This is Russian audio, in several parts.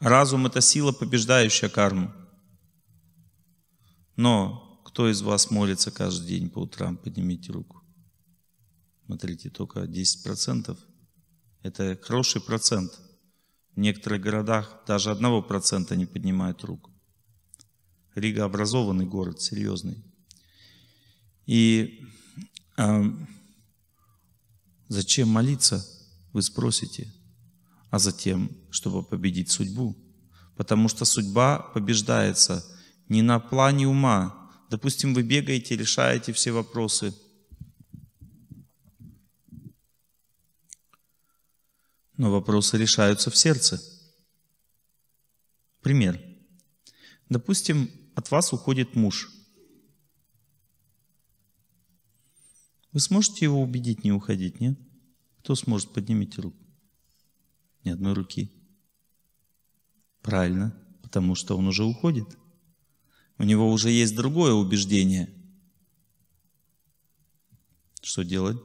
Разум — это сила, побеждающая карму. Но кто из вас молится каждый день по утрам? Поднимите руку. Смотрите, только 10%. Это хороший процент. В некоторых городах даже 1% не поднимают руку. Рига образованный город, серьезный. И э, зачем молиться, вы спросите? а затем, чтобы победить судьбу. Потому что судьба побеждается не на плане ума. Допустим, вы бегаете, решаете все вопросы. Но вопросы решаются в сердце. Пример. Допустим, от вас уходит муж. Вы сможете его убедить не уходить, нет? Кто сможет, поднимите руку. Ни одной руки. Правильно, потому что он уже уходит. У него уже есть другое убеждение. Что делать?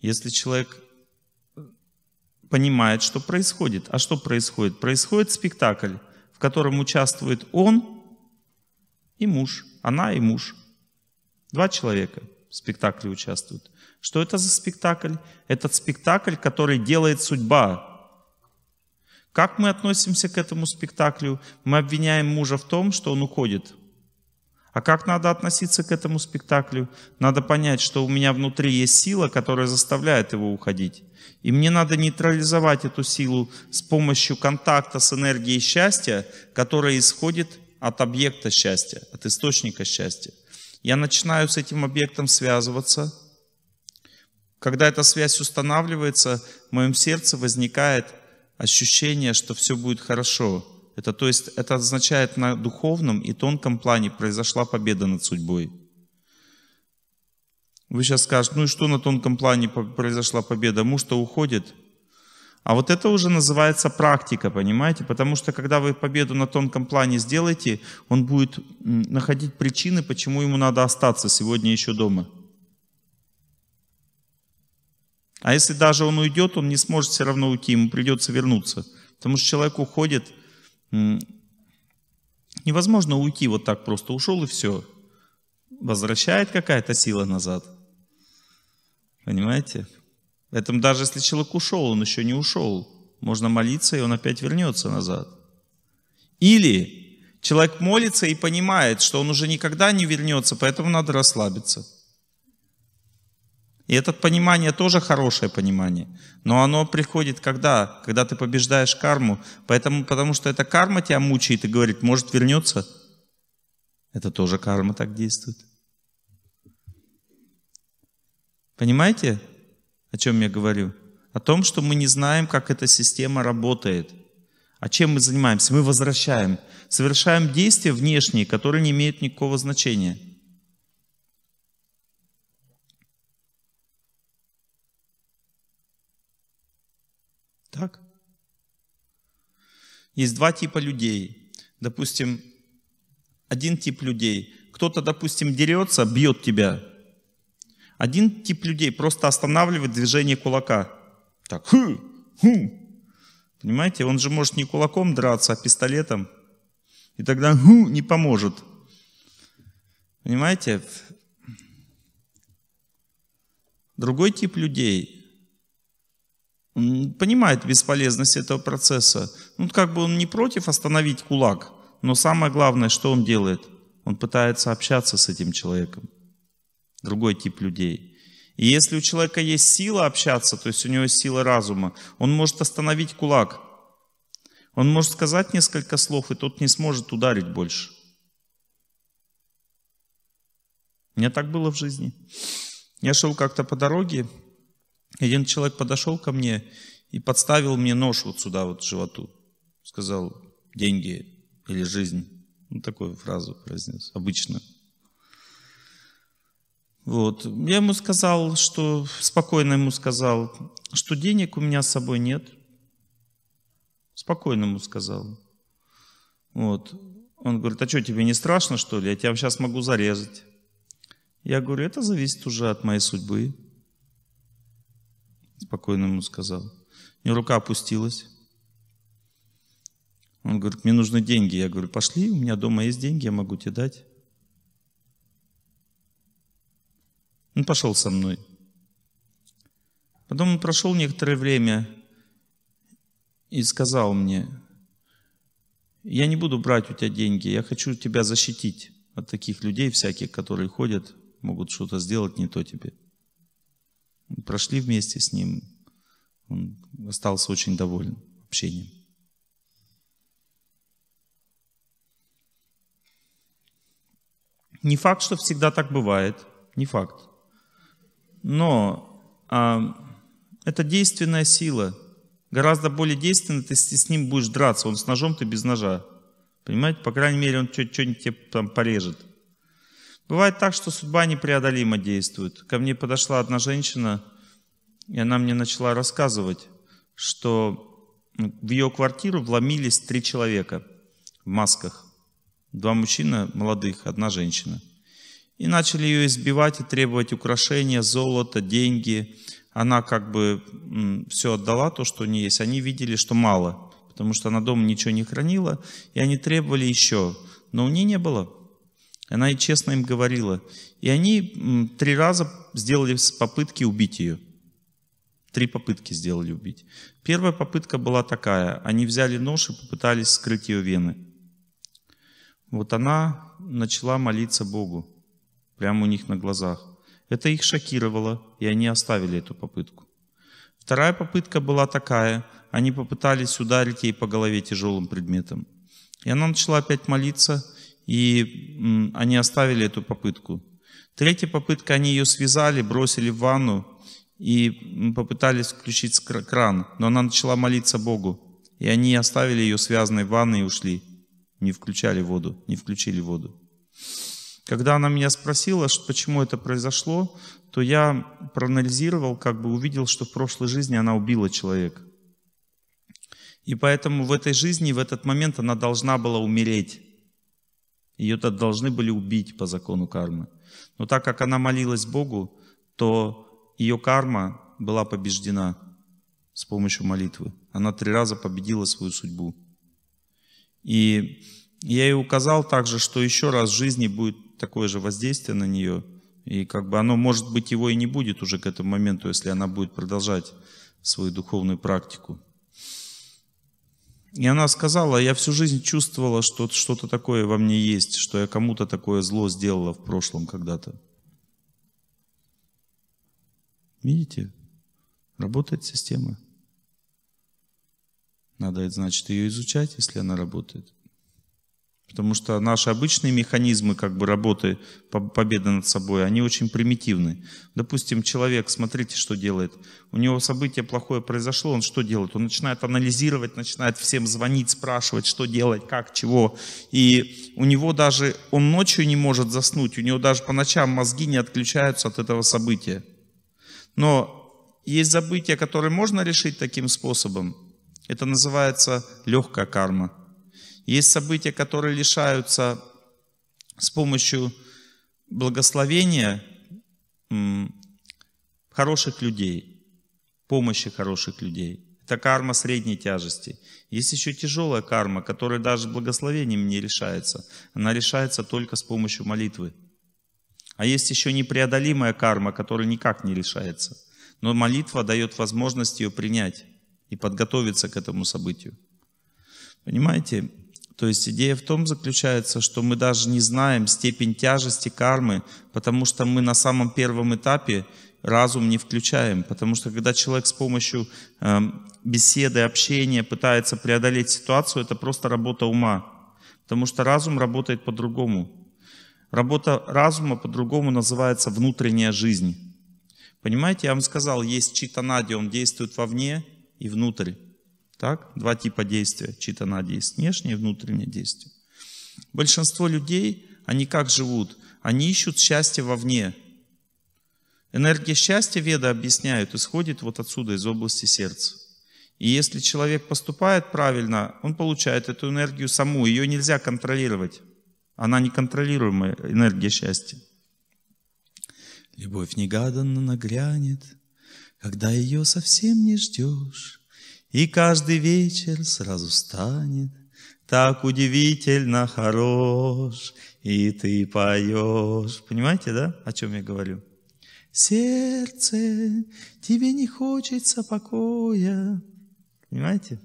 Если человек понимает, что происходит. А что происходит? Происходит спектакль, в котором участвует он и муж, она и муж. Два человека в спектакле участвуют. Что это за спектакль? Этот спектакль, который делает судьба. Как мы относимся к этому спектаклю? Мы обвиняем мужа в том, что он уходит. А как надо относиться к этому спектаклю? Надо понять, что у меня внутри есть сила, которая заставляет его уходить. И мне надо нейтрализовать эту силу с помощью контакта с энергией счастья, которая исходит от объекта счастья, от источника счастья. Я начинаю с этим объектом связываться – когда эта связь устанавливается, в моем сердце возникает ощущение, что все будет хорошо. Это, то есть, это означает на духовном и тонком плане произошла победа над судьбой. Вы сейчас скажете, ну и что на тонком плане произошла победа? Муж-то уходит. А вот это уже называется практика, понимаете? Потому что когда вы победу на тонком плане сделаете, он будет находить причины, почему ему надо остаться сегодня еще дома. А если даже он уйдет, он не сможет все равно уйти, ему придется вернуться. Потому что человек уходит, невозможно уйти вот так просто, ушел и все. Возвращает какая-то сила назад. Понимаете? Поэтому даже если человек ушел, он еще не ушел. Можно молиться, и он опять вернется назад. Или человек молится и понимает, что он уже никогда не вернется, поэтому надо расслабиться. И это понимание тоже хорошее понимание. Но оно приходит когда? Когда ты побеждаешь карму. Поэтому, потому что эта карма тебя мучает и говорит, может вернется. Это тоже карма так действует. Понимаете, о чем я говорю? О том, что мы не знаем, как эта система работает. А чем мы занимаемся? Мы возвращаем, совершаем действия внешние, которые не имеют никакого значения – Есть два типа людей. Допустим, один тип людей. Кто-то, допустим, дерется, бьет тебя. Один тип людей просто останавливает движение кулака. Так, ху, хм, ху. Хм. Понимаете, он же может не кулаком драться, а пистолетом. И тогда ху хм, не поможет. Понимаете? Другой тип людей он понимает бесполезность этого процесса. Ну, как бы он не против остановить кулак, но самое главное, что он делает? Он пытается общаться с этим человеком. Другой тип людей. И если у человека есть сила общаться, то есть у него есть сила разума, он может остановить кулак. Он может сказать несколько слов, и тот не сможет ударить больше. У меня так было в жизни. Я шел как-то по дороге, один человек подошел ко мне и подставил мне нож вот сюда, вот к животу. Сказал, деньги или жизнь. Ну, такую фразу произнес, обычно. Вот. Я ему сказал, что, спокойно ему сказал, что денег у меня с собой нет. Спокойно ему сказал. Вот. Он говорит, а что, тебе не страшно, что ли? Я тебя сейчас могу зарезать. Я говорю, это зависит уже от моей судьбы. Спокойно ему сказал. и рука опустилась. Он говорит, мне нужны деньги. Я говорю, пошли, у меня дома есть деньги, я могу тебе дать. Он пошел со мной. Потом он прошел некоторое время и сказал мне, я не буду брать у тебя деньги, я хочу тебя защитить от таких людей всяких, которые ходят, могут что-то сделать не то тебе. Прошли вместе с ним. Он остался очень доволен общением. Не факт, что всегда так бывает. Не факт. Но а, это действенная сила. Гораздо более действенно ты с, с ним будешь драться. Он с ножом, ты без ножа. Понимаете? По крайней мере, он что-нибудь тебе там порежет. Бывает так, что судьба непреодолимо действует. Ко мне подошла одна женщина, и она мне начала рассказывать, что в ее квартиру вломились три человека в масках. Два мужчина молодых, одна женщина. И начали ее избивать и требовать украшения, золото, деньги. Она как бы все отдала, то, что у нее есть. Они видели, что мало, потому что она дома ничего не хранила, и они требовали еще. Но у нее не было. Она и честно им говорила. И они три раза сделали попытки убить ее. Три попытки сделали убить. Первая попытка была такая. Они взяли нож и попытались скрыть ее вены. Вот она начала молиться Богу. Прямо у них на глазах. Это их шокировало, и они оставили эту попытку. Вторая попытка была такая. Они попытались ударить ей по голове тяжелым предметом. И она начала опять молиться, и они оставили эту попытку. Третья попытка, они ее связали, бросили в ванну и попытались включить кран, но она начала молиться Богу. И они оставили ее связанной в ванной и ушли. Не включали воду, не включили воду. Когда она меня спросила, почему это произошло, то я проанализировал, как бы увидел, что в прошлой жизни она убила человека. И поэтому в этой жизни, в этот момент она должна была умереть. Ее должны были убить по закону кармы. Но так как она молилась Богу, то ее карма была побеждена с помощью молитвы. Она три раза победила свою судьбу. И я ей указал также, что еще раз в жизни будет такое же воздействие на нее. И как бы оно, может быть, его и не будет уже к этому моменту, если она будет продолжать свою духовную практику. И она сказала, я всю жизнь чувствовала, что что-то такое во мне есть, что я кому-то такое зло сделала в прошлом когда-то. Видите? Работает система. Надо, значит, ее изучать, если она работает. Потому что наши обычные механизмы как бы работы, победы над собой, они очень примитивны. Допустим, человек, смотрите, что делает. У него событие плохое произошло, он что делает? Он начинает анализировать, начинает всем звонить, спрашивать, что делать, как, чего. И у него даже, он ночью не может заснуть, у него даже по ночам мозги не отключаются от этого события. Но есть события, которые можно решить таким способом. Это называется легкая карма – есть события, которые лишаются с помощью благословения хороших людей, помощи хороших людей. Это карма средней тяжести. Есть еще тяжелая карма, которая даже благословением не решается. Она решается только с помощью молитвы. А есть еще непреодолимая карма, которая никак не решается. Но молитва дает возможность ее принять и подготовиться к этому событию. Понимаете, то есть идея в том заключается, что мы даже не знаем степень тяжести кармы, потому что мы на самом первом этапе разум не включаем. Потому что когда человек с помощью э, беседы, общения пытается преодолеть ситуацию, это просто работа ума. Потому что разум работает по-другому. Работа разума по-другому называется внутренняя жизнь. Понимаете, я вам сказал, есть читанади, он действует вовне и внутрь. Так? Два типа действия. Читанадия есть внешнее и внутреннее действие. Большинство людей, они как живут? Они ищут счастье вовне. Энергия счастья, веда объясняют, исходит вот отсюда, из области сердца. И если человек поступает правильно, он получает эту энергию саму, ее нельзя контролировать. Она неконтролируемая энергия счастья. Любовь негаданно нагрянет, когда ее совсем не ждешь. И каждый вечер сразу станет так удивительно хорош, и ты поешь. Понимаете, да, о чем я говорю? Сердце, тебе не хочется покоя. Понимаете?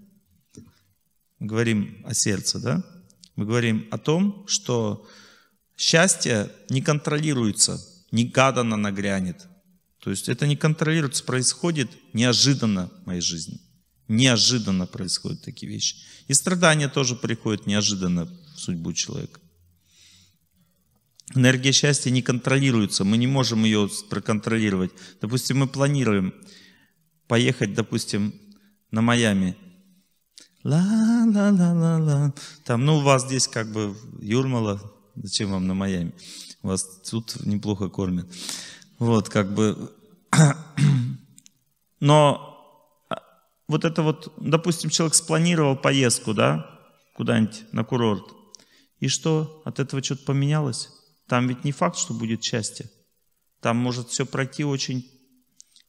Мы говорим о сердце, да? Мы говорим о том, что счастье не контролируется, негаданно нагрянет. То есть это не контролируется, происходит неожиданно в моей жизни. Неожиданно происходят такие вещи. И страдания тоже приходят неожиданно в судьбу человека. Энергия счастья не контролируется, мы не можем ее проконтролировать. Допустим, мы планируем поехать, допустим, на Майами. Ла-ла-ла-ла-ла. Там, ну, у вас здесь как бы Юрмала, зачем вам на Майами? У Вас тут неплохо кормят. Вот, как бы. Но вот это вот, допустим, человек спланировал поездку, да, куда-нибудь на курорт, и что, от этого что-то поменялось? Там ведь не факт, что будет счастье. Там может все пройти очень,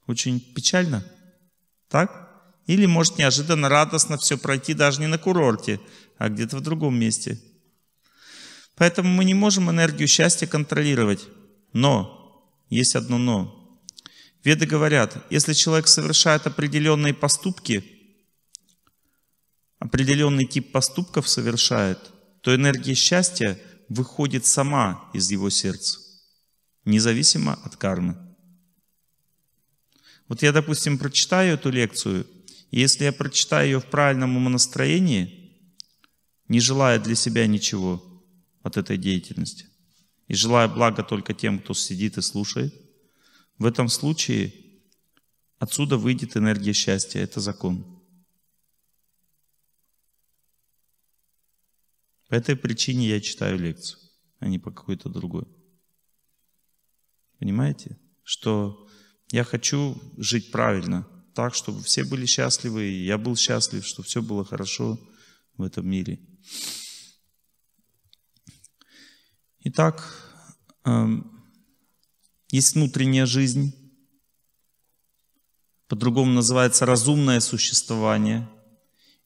очень печально. Так? Или может неожиданно радостно все пройти даже не на курорте, а где-то в другом месте. Поэтому мы не можем энергию счастья контролировать. Но, есть одно но. Веды говорят, если человек совершает определенные поступки, определенный тип поступков совершает, то энергия счастья выходит сама из его сердца, независимо от кармы. Вот я, допустим, прочитаю эту лекцию, и если я прочитаю ее в правильном умонастроении, не желая для себя ничего от этой деятельности, и желая блага только тем, кто сидит и слушает – в этом случае отсюда выйдет энергия счастья. Это закон. По этой причине я читаю лекцию, а не по какой-то другой. Понимаете? Что я хочу жить правильно, так, чтобы все были счастливы, и я был счастлив, что все было хорошо в этом мире. Итак, эм есть внутренняя жизнь, по-другому называется разумное существование,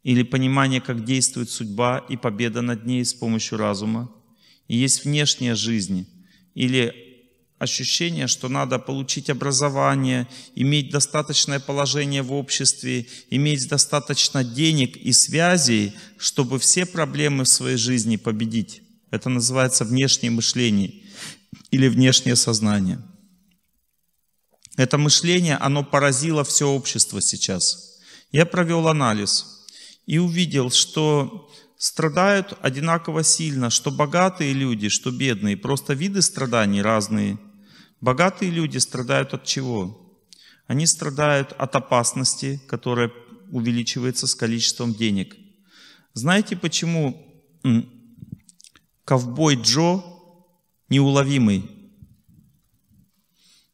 или понимание, как действует судьба и победа над ней с помощью разума. И есть внешняя жизнь, или ощущение, что надо получить образование, иметь достаточное положение в обществе, иметь достаточно денег и связей, чтобы все проблемы в своей жизни победить. Это называется внешнее мышление или внешнее сознание – это мышление, оно поразило все общество сейчас. Я провел анализ и увидел, что страдают одинаково сильно, что богатые люди, что бедные. Просто виды страданий разные. Богатые люди страдают от чего? Они страдают от опасности, которая увеличивается с количеством денег. Знаете, почему ковбой Джо неуловимый?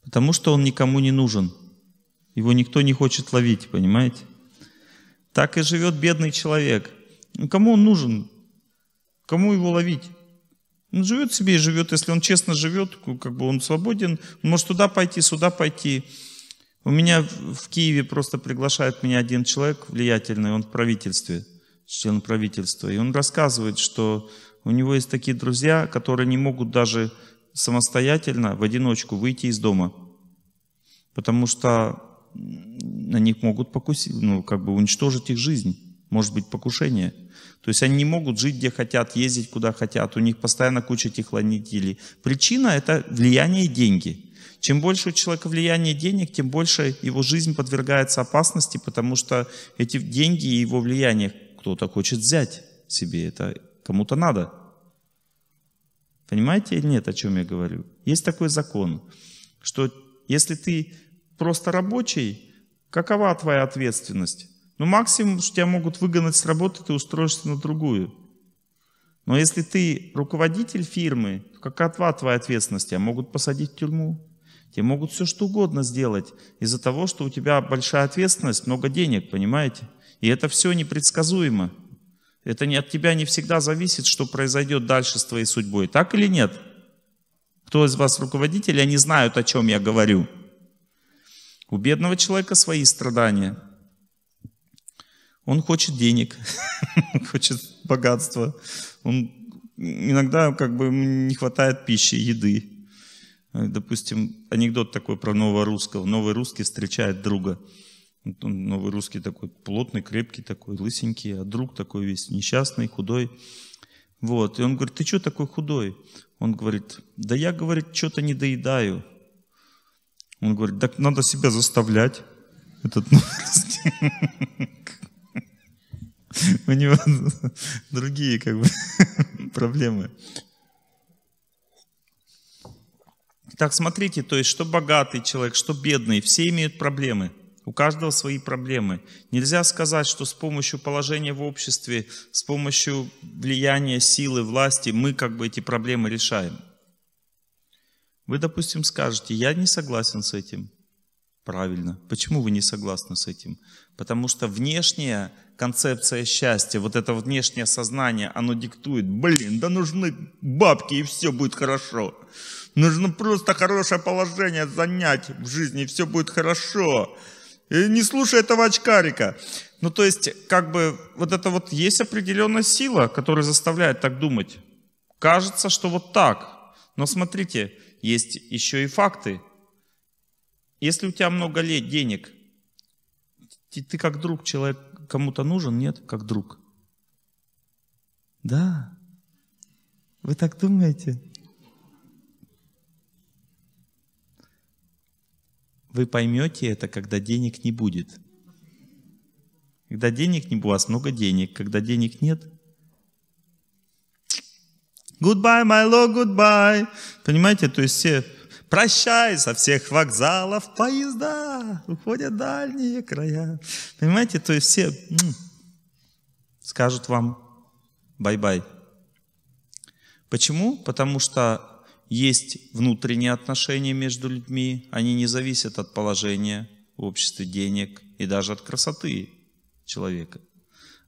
Потому что он никому не нужен. Его никто не хочет ловить, понимаете? Так и живет бедный человек. Ну, кому он нужен? Кому его ловить? Он живет себе и живет. Если он честно живет, как бы он свободен, он может туда пойти, сюда пойти. У меня в Киеве просто приглашает меня один человек влиятельный, он в правительстве, член правительства. И он рассказывает, что у него есть такие друзья, которые не могут даже самостоятельно, в одиночку выйти из дома, потому что на них могут покусить, ну, как бы уничтожить их жизнь, может быть, покушение. То есть они не могут жить, где хотят, ездить, куда хотят, у них постоянно куча техлонителей. Причина – это влияние и деньги. Чем больше у человека влияние денег, тем больше его жизнь подвергается опасности, потому что эти деньги и его влияние кто-то хочет взять себе, это кому-то надо. Понимаете или нет, о чем я говорю? Есть такой закон, что если ты просто рабочий, какова твоя ответственность? Ну, максимум, что тебя могут выгнать с работы, ты устроишься на другую. Но если ты руководитель фирмы, то какова твоя ответственность? Тебя могут посадить в тюрьму. Тебе могут все что угодно сделать из-за того, что у тебя большая ответственность, много денег, понимаете? И это все непредсказуемо. Это не, от тебя не всегда зависит, что произойдет дальше с твоей судьбой. Так или нет? Кто из вас руководители, Они знают, о чем я говорю. У бедного человека свои страдания. Он хочет денег, хочет богатства. Он иногда как бы не хватает пищи, еды. Допустим, анекдот такой про нового русского. Новый русский встречает друга. Ну, новый русский такой плотный, крепкий такой, лысенький, а друг такой весь несчастный, худой. Вот. И он говорит, ты что такой худой? Он говорит, да я, говорит, что-то не доедаю. Он говорит, так надо себя заставлять. Этот У него другие как бы проблемы. Так, смотрите, то есть, что богатый человек, что бедный, все имеют проблемы – у каждого свои проблемы. Нельзя сказать, что с помощью положения в обществе, с помощью влияния силы, власти мы как бы эти проблемы решаем. Вы, допустим, скажете, я не согласен с этим. Правильно. Почему вы не согласны с этим? Потому что внешняя концепция счастья, вот это внешнее сознание, оно диктует, блин, да нужны бабки и все будет хорошо. Нужно просто хорошее положение занять в жизни, и все будет хорошо не слушай этого очкарика. Ну, то есть, как бы, вот это вот есть определенная сила, которая заставляет так думать. Кажется, что вот так. Но смотрите, есть еще и факты. Если у тебя много лет денег, ты, ты как друг человек кому-то нужен, нет? Как друг. Да. Вы так думаете? Вы поймете это, когда денег не будет. Когда денег не будет, у вас много денег. Когда денег нет, goodbye, my love, goodbye. Понимаете, то есть все прощай со всех вокзалов, поезда уходят дальние края. Понимаете, то есть все скажут вам бай-бай. Почему? Потому что есть внутренние отношения между людьми, они не зависят от положения в обществе денег и даже от красоты человека.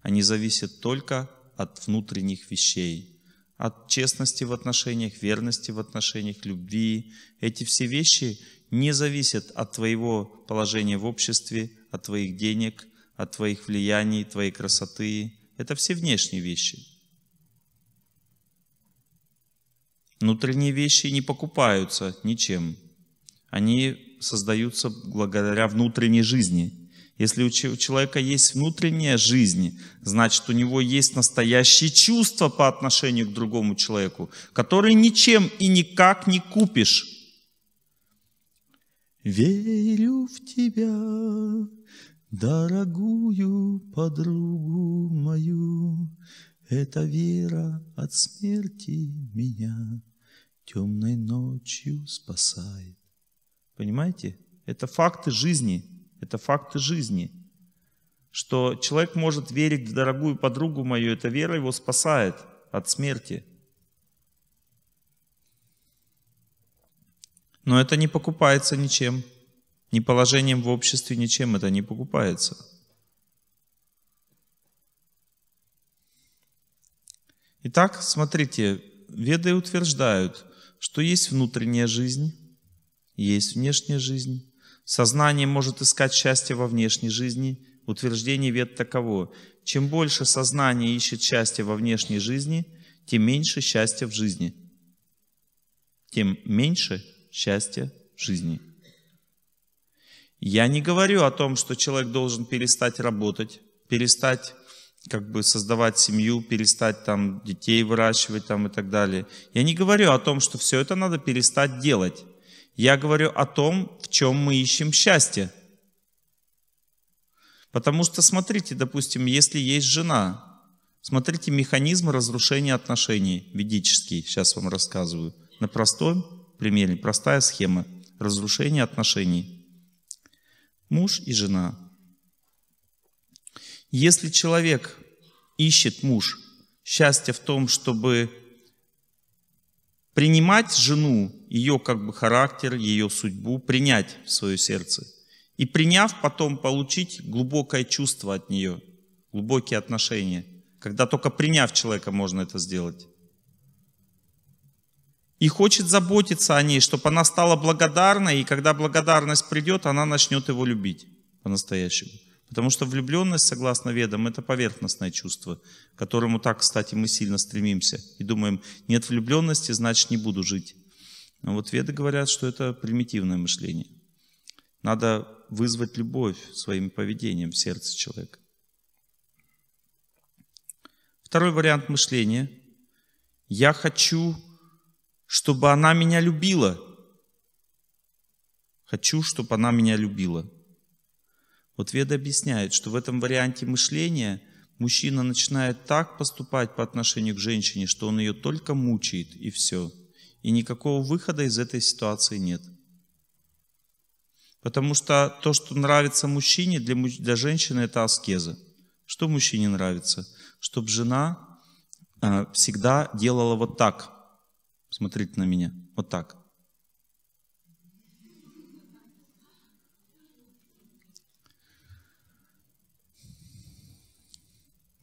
Они зависят только от внутренних вещей, от честности в отношениях, верности в отношениях, любви. Эти все вещи не зависят от твоего положения в обществе, от твоих денег, от твоих влияний, твоей красоты. Это все внешние вещи. Внутренние вещи не покупаются ничем. Они создаются благодаря внутренней жизни. Если у человека есть внутренняя жизнь, значит у него есть настоящие чувства по отношению к другому человеку, которые ничем и никак не купишь. Верю в тебя, дорогую подругу мою, эта вера от смерти меня темной ночью спасает. Понимаете? Это факты жизни. Это факты жизни. Что человек может верить в дорогую подругу мою, эта вера его спасает от смерти. Но это не покупается ничем. Ни положением в обществе, ничем это не покупается. Итак, смотрите, веды утверждают, что есть внутренняя жизнь, есть внешняя жизнь. Сознание может искать счастье во внешней жизни. Утверждение вет таково. Чем больше сознание ищет счастье во внешней жизни, тем меньше счастья в жизни. Тем меньше счастья в жизни. Я не говорю о том, что человек должен перестать работать, перестать как бы создавать семью, перестать там детей выращивать там и так далее. Я не говорю о том, что все это надо перестать делать. Я говорю о том, в чем мы ищем счастье. Потому что, смотрите, допустим, если есть жена, смотрите механизм разрушения отношений ведический, сейчас вам рассказываю, на простом примере, простая схема разрушения отношений. Муж и жена – если человек ищет муж счастье в том, чтобы принимать жену, ее как бы характер, ее судьбу, принять в свое сердце. И приняв, потом получить глубокое чувство от нее, глубокие отношения. Когда только приняв человека, можно это сделать. И хочет заботиться о ней, чтобы она стала благодарной, и когда благодарность придет, она начнет его любить по-настоящему. Потому что влюбленность, согласно ведам, это поверхностное чувство, к которому так, кстати, мы сильно стремимся и думаем, нет влюбленности, значит, не буду жить. Но вот веды говорят, что это примитивное мышление. Надо вызвать любовь своим поведением в сердце человека. Второй вариант мышления. Я хочу, чтобы она меня любила. Хочу, чтобы она меня любила. Вот Веда объясняет, что в этом варианте мышления мужчина начинает так поступать по отношению к женщине, что он ее только мучает и все. И никакого выхода из этой ситуации нет. Потому что то, что нравится мужчине, для, для женщины это аскеза. Что мужчине нравится? Чтобы жена э, всегда делала вот так. Смотрите на меня. Вот так.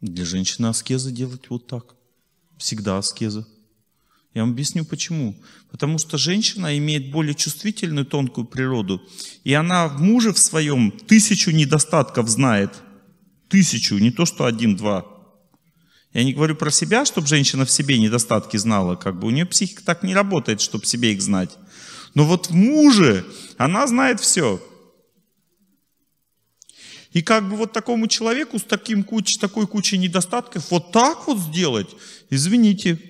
Для женщины аскезы делать вот так. Всегда аскеза. Я вам объясню почему. Потому что женщина имеет более чувствительную, тонкую природу. И она в муже в своем тысячу недостатков знает. Тысячу, не то что один-два. Я не говорю про себя, чтобы женщина в себе недостатки знала. Как бы у нее психика так не работает, чтобы себе их знать. Но вот в муже она знает все. И как бы вот такому человеку с таким куч, такой кучей недостатков вот так вот сделать, извините.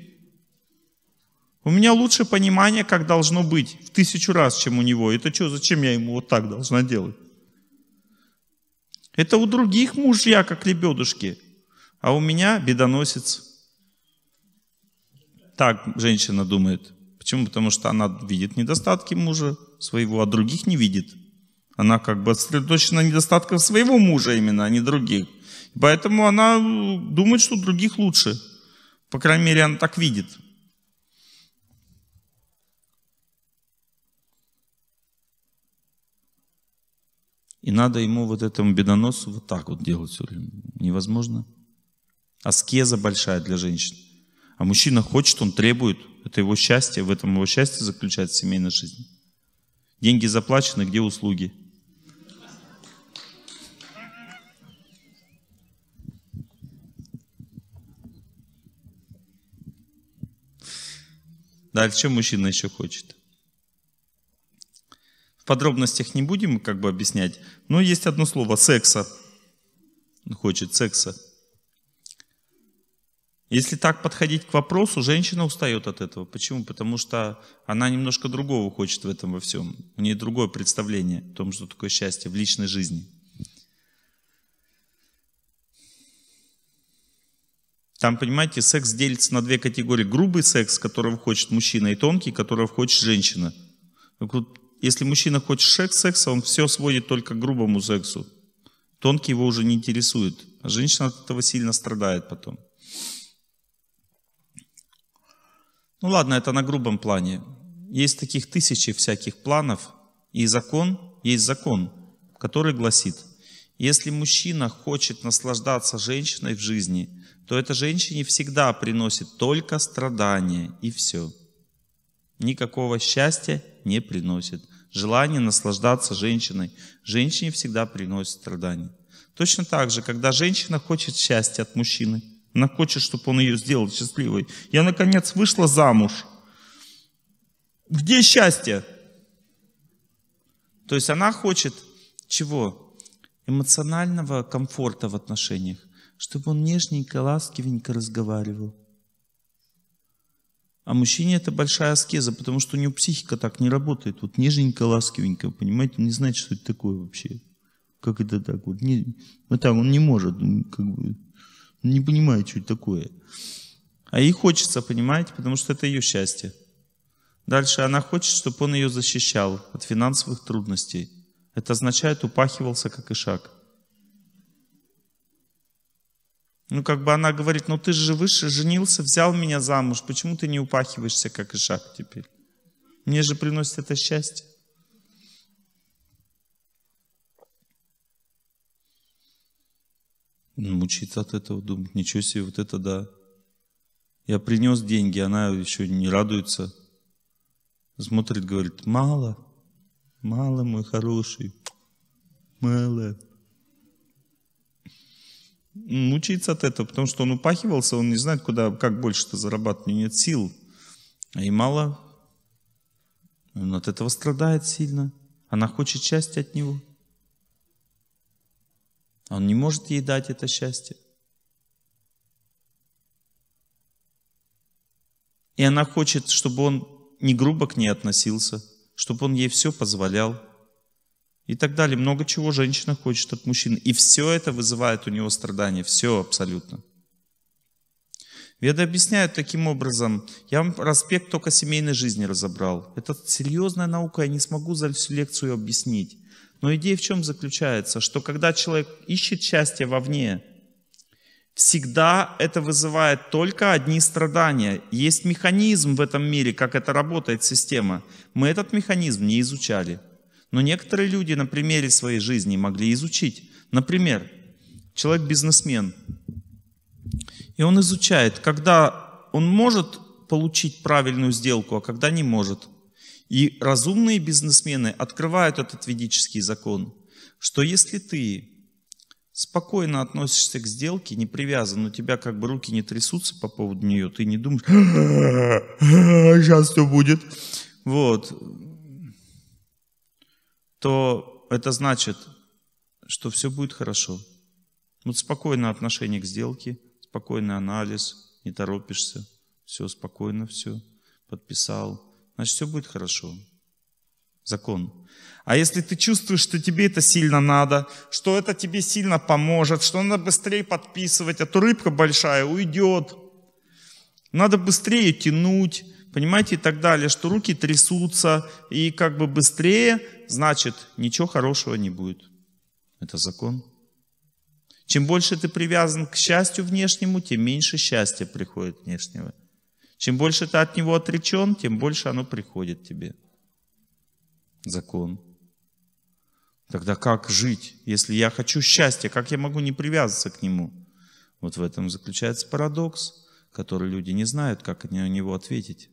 У меня лучше понимание, как должно быть, в тысячу раз, чем у него. Это что, зачем я ему вот так должна делать? Это у других мужья, как лебедушки, а у меня бедоносец. Так женщина думает. Почему? Потому что она видит недостатки мужа своего, а других не видит. Она как бы сосредоточена на недостатках своего мужа именно, а не других. Поэтому она э, думает, что других лучше. По крайней мере, она так видит. И надо ему вот этому бедоносу вот так вот делать Невозможно. Аскеза большая для женщин. А мужчина хочет, он требует. Это его счастье, в этом его счастье заключается семейная жизнь. Деньги заплачены, где услуги? Дальше а мужчина еще хочет. В подробностях не будем как бы объяснять, но есть одно слово – секса. он Хочет секса. Если так подходить к вопросу, женщина устает от этого. Почему? Потому что она немножко другого хочет в этом во всем. У нее другое представление о том, что такое счастье в личной жизни – Там, понимаете, секс делится на две категории. Грубый секс, которого хочет мужчина, и тонкий, которого хочет женщина. если мужчина хочет секса, он все сводит только к грубому сексу. Тонкий его уже не интересует. А женщина от этого сильно страдает потом. Ну ладно, это на грубом плане. Есть таких тысячи всяких планов, и закон, есть закон, который гласит, если мужчина хочет наслаждаться женщиной в жизни, то эта женщине всегда приносит только страдания и все. Никакого счастья не приносит. Желание наслаждаться женщиной женщине всегда приносит страдания. Точно так же, когда женщина хочет счастья от мужчины, она хочет, чтобы он ее сделал счастливой. Я, наконец, вышла замуж. Где счастье? То есть она хочет чего? Эмоционального комфорта в отношениях чтобы он нежненько, ласкивенько разговаривал. А мужчине это большая аскеза, потому что у него психика так не работает. Вот нежненько, ласкивенько, понимаете, он не знает, что это такое вообще. Как это так? Вот, не, вот так он не может, он как бы не понимает, что это такое. А ей хочется, понимаете, потому что это ее счастье. Дальше она хочет, чтобы он ее защищал от финансовых трудностей. Это означает, упахивался как ишак. Ну, как бы она говорит, ну ты же выше женился, взял меня замуж, почему ты не упахиваешься, как Ишак теперь? Мне же приносит это счастье. Мучиться от этого, думать, ничего себе, вот это да. Я принес деньги, она еще не радуется. Смотрит, говорит, мало, мало, мой хороший, мало мучается от этого, потому что он упахивался, он не знает, куда, как больше-то зарабатывать, нет сил. И мало. Он от этого страдает сильно. Она хочет счастья от него. А он не может ей дать это счастье. И она хочет, чтобы он не грубо к ней относился, чтобы он ей все позволял, и так далее. Много чего женщина хочет от мужчин. И все это вызывает у него страдания, все абсолютно. Веды объясняют таким образом, я вам аспект только семейной жизни разобрал. Это серьезная наука, я не смогу за всю лекцию объяснить. Но идея в чем заключается? Что когда человек ищет счастье вовне, всегда это вызывает только одни страдания. Есть механизм в этом мире, как это работает система. Мы этот механизм не изучали. Но некоторые люди на примере своей жизни могли изучить. Например, человек-бизнесмен. И он изучает, когда он может получить правильную сделку, а когда не может. И разумные бизнесмены открывают этот ведический закон, что если ты спокойно относишься к сделке, не привязан, у тебя как бы руки не трясутся по поводу нее, ты не думаешь, сейчас все будет. Вот, то это значит, что все будет хорошо. Вот спокойное отношение к сделке, спокойный анализ, не торопишься, все спокойно, все, подписал, значит, все будет хорошо. Закон. А если ты чувствуешь, что тебе это сильно надо, что это тебе сильно поможет, что надо быстрее подписывать, а то рыбка большая уйдет, надо быстрее тянуть, понимаете, и так далее, что руки трясутся, и как бы быстрее, значит, ничего хорошего не будет. Это закон. Чем больше ты привязан к счастью внешнему, тем меньше счастья приходит внешнего. Чем больше ты от него отречен, тем больше оно приходит тебе. Закон. Тогда как жить, если я хочу счастья, как я могу не привязываться к нему? Вот в этом заключается парадокс, который люди не знают, как на него ответить.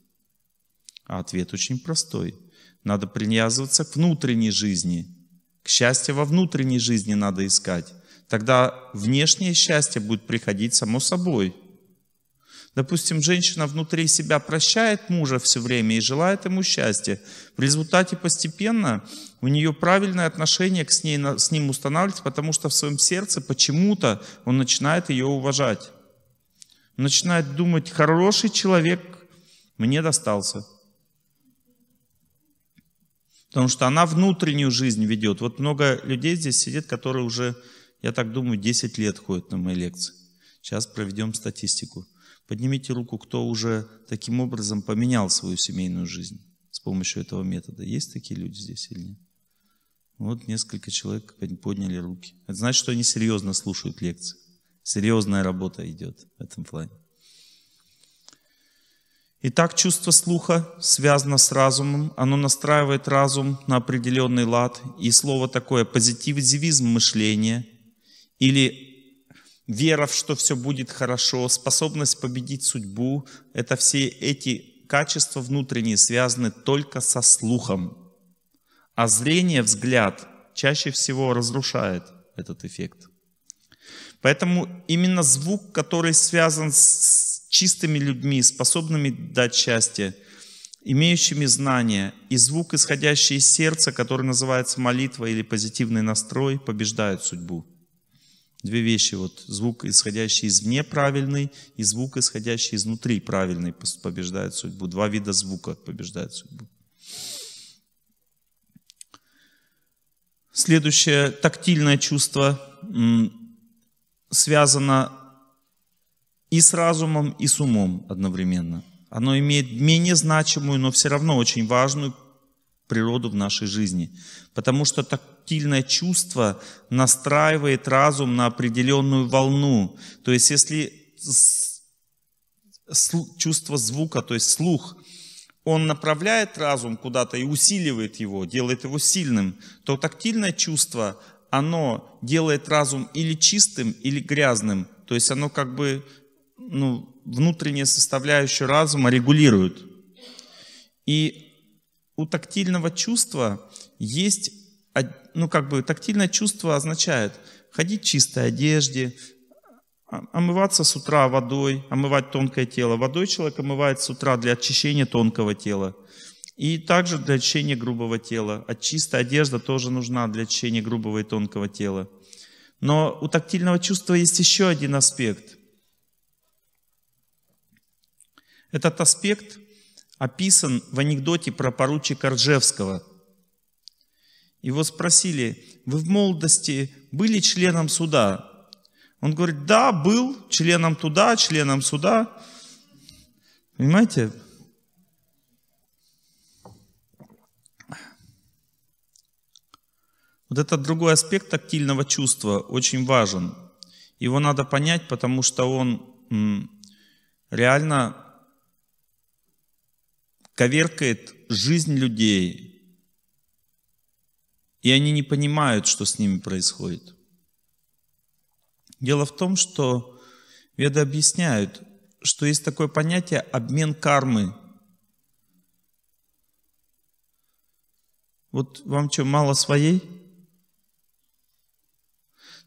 А ответ очень простой. Надо привязываться к внутренней жизни. К счастью во внутренней жизни надо искать. Тогда внешнее счастье будет приходить само собой. Допустим, женщина внутри себя прощает мужа все время и желает ему счастья. В результате постепенно у нее правильное отношение к с, ней, с ним устанавливается, потому что в своем сердце почему-то он начинает ее уважать. Начинает думать, хороший человек мне достался – Потому что она внутреннюю жизнь ведет. Вот много людей здесь сидит, которые уже, я так думаю, 10 лет ходят на мои лекции. Сейчас проведем статистику. Поднимите руку, кто уже таким образом поменял свою семейную жизнь с помощью этого метода. Есть такие люди здесь или нет? Вот несколько человек подняли руки. Это значит, что они серьезно слушают лекции. Серьезная работа идет в этом плане. Итак, чувство слуха связано с разумом, оно настраивает разум на определенный лад, и слово такое позитивизм мышления или вера, что все будет хорошо, способность победить судьбу, это все эти качества внутренние связаны только со слухом. А зрение, взгляд чаще всего разрушает этот эффект. Поэтому именно звук, который связан с чистыми людьми, способными дать счастье, имеющими знания, и звук, исходящий из сердца, который называется молитва или позитивный настрой, побеждает судьбу. Две вещи, вот звук, исходящий извне правильный, и звук, исходящий изнутри правильный, побеждает судьбу. Два вида звука побеждают судьбу. Следующее тактильное чувство связано и с разумом, и с умом одновременно. Оно имеет менее значимую, но все равно очень важную природу в нашей жизни. Потому что тактильное чувство настраивает разум на определенную волну. То есть если чувство звука, то есть слух, он направляет разум куда-то и усиливает его, делает его сильным, то тактильное чувство, оно делает разум или чистым, или грязным. То есть оно как бы ну, внутренняя составляющая разума регулирует. И у тактильного чувства есть, ну как бы тактильное чувство означает ходить в чистой одежде, а, омываться с утра водой, омывать тонкое тело. Водой человек омывает с утра для очищения тонкого тела. И также для очищения грубого тела. А чистая одежда тоже нужна для очищения грубого и тонкого тела. Но у тактильного чувства есть еще один аспект – Этот аспект описан в анекдоте про поручика Ржевского. Его спросили, вы в молодости были членом суда? Он говорит, да, был членом туда, членом суда. Понимаете? Вот этот другой аспект тактильного чувства очень важен. Его надо понять, потому что он реально коверкает жизнь людей, и они не понимают, что с ними происходит. Дело в том, что веды объясняют, что есть такое понятие обмен кармы. Вот вам что, мало своей?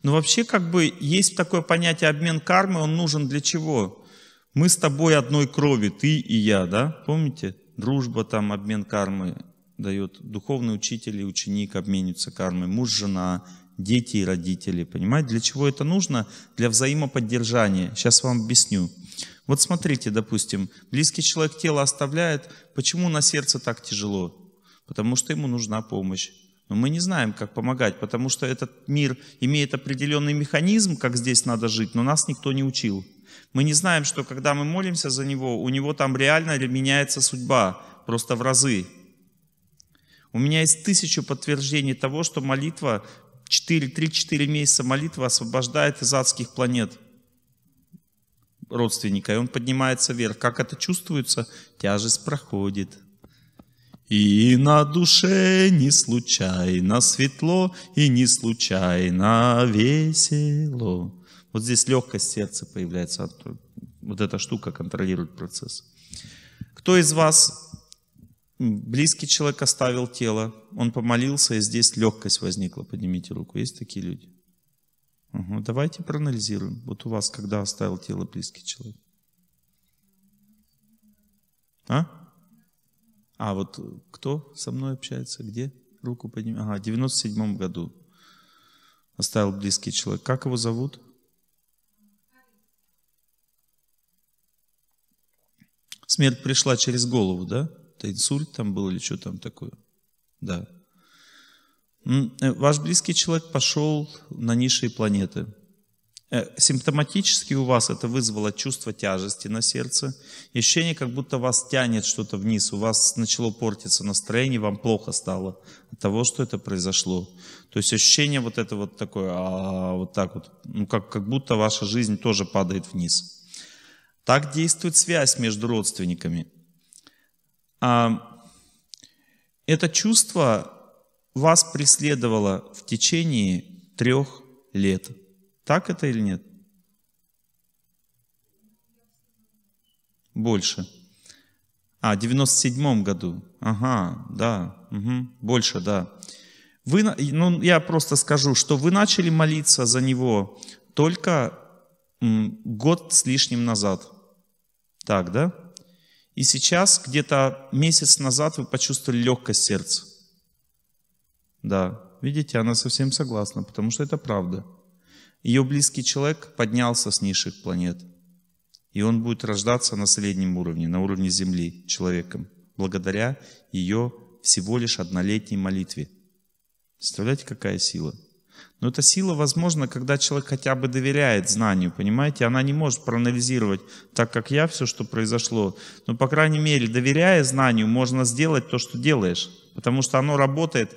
Но ну, вообще как бы есть такое понятие обмен кармы, он нужен для чего? Мы с тобой одной крови, ты и я, да? Помните? дружба, там обмен кармы дает. Духовный учитель и ученик обмениваются кармой. Муж, жена, дети и родители. Понимаете, для чего это нужно? Для взаимоподдержания. Сейчас вам объясню. Вот смотрите, допустим, близкий человек тело оставляет. Почему на сердце так тяжело? Потому что ему нужна помощь. Но мы не знаем, как помогать, потому что этот мир имеет определенный механизм, как здесь надо жить, но нас никто не учил. Мы не знаем, что когда мы молимся за него, у него там реально меняется судьба, просто в разы. У меня есть тысячу подтверждений того, что молитва, 3-4 месяца молитва освобождает из адских планет родственника, и он поднимается вверх. Как это чувствуется? Тяжесть проходит. И на душе не случайно светло, и не случайно весело. Вот здесь легкость сердца появляется, вот эта штука контролирует процесс. Кто из вас, близкий человек оставил тело, он помолился, и здесь легкость возникла, поднимите руку. Есть такие люди? Угу. Давайте проанализируем. Вот у вас, когда оставил тело близкий человек? А? А вот кто со мной общается? Где? Руку подними. Ага, в 97 году оставил близкий человек. Как его зовут? Смерть пришла через голову, да? Это инсульт там был или что там такое? Да. Э, ваш близкий человек пошел на низшие планеты. Э, симптоматически у вас это вызвало чувство тяжести на сердце, ощущение, как будто вас тянет что-то вниз, у вас начало портиться настроение, вам плохо стало от того, что это произошло. То есть ощущение вот это вот такое, а, вот так вот, ну как, как будто ваша жизнь тоже падает вниз. Так действует связь между родственниками. А, это чувство вас преследовало в течение трех лет. Так это или нет? Больше. А, в 97 году. Ага, да. Угу, больше, да. Вы, ну, я просто скажу, что вы начали молиться за него только год с лишним назад. Так, да? И сейчас, где-то месяц назад, вы почувствовали легкость сердца. Да, видите, она совсем согласна, потому что это правда. Ее близкий человек поднялся с низших планет. И он будет рождаться на среднем уровне, на уровне Земли, человеком, благодаря ее всего лишь однолетней молитве. Представляете, какая сила – но эта сила возможна, когда человек хотя бы доверяет знанию, понимаете? Она не может проанализировать так, как я, все, что произошло. Но, по крайней мере, доверяя знанию, можно сделать то, что делаешь. Потому что оно работает.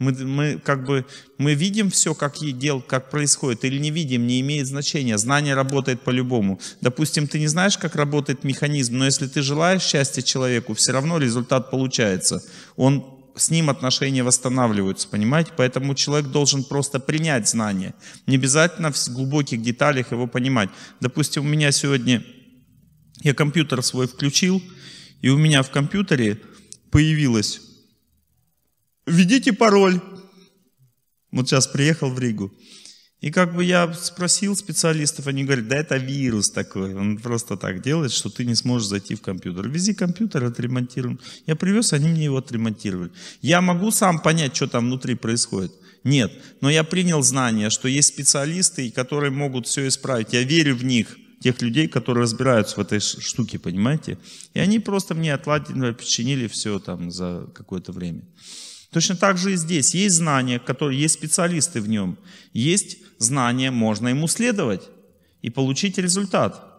Мы, мы как бы мы видим все, как дел, как происходит, или не видим, не имеет значения. Знание работает по-любому. Допустим, ты не знаешь, как работает механизм, но если ты желаешь счастья человеку, все равно результат получается. Он с ним отношения восстанавливаются, понимаете? Поэтому человек должен просто принять знание. Не обязательно в глубоких деталях его понимать. Допустим, у меня сегодня, я компьютер свой включил, и у меня в компьютере появилось «Введите пароль». Вот сейчас приехал в Ригу. И как бы я спросил специалистов, они говорят, да это вирус такой, он просто так делает, что ты не сможешь зайти в компьютер. Вези компьютер, отремонтируем. Я привез, они мне его отремонтировали. Я могу сам понять, что там внутри происходит? Нет. Но я принял знание, что есть специалисты, которые могут все исправить. Я верю в них, тех людей, которые разбираются в этой штуке, понимаете? И они просто мне отладили, починили все там за какое-то время. Точно так же и здесь. Есть знания, которые, есть специалисты в нем, есть знания можно ему следовать и получить результат.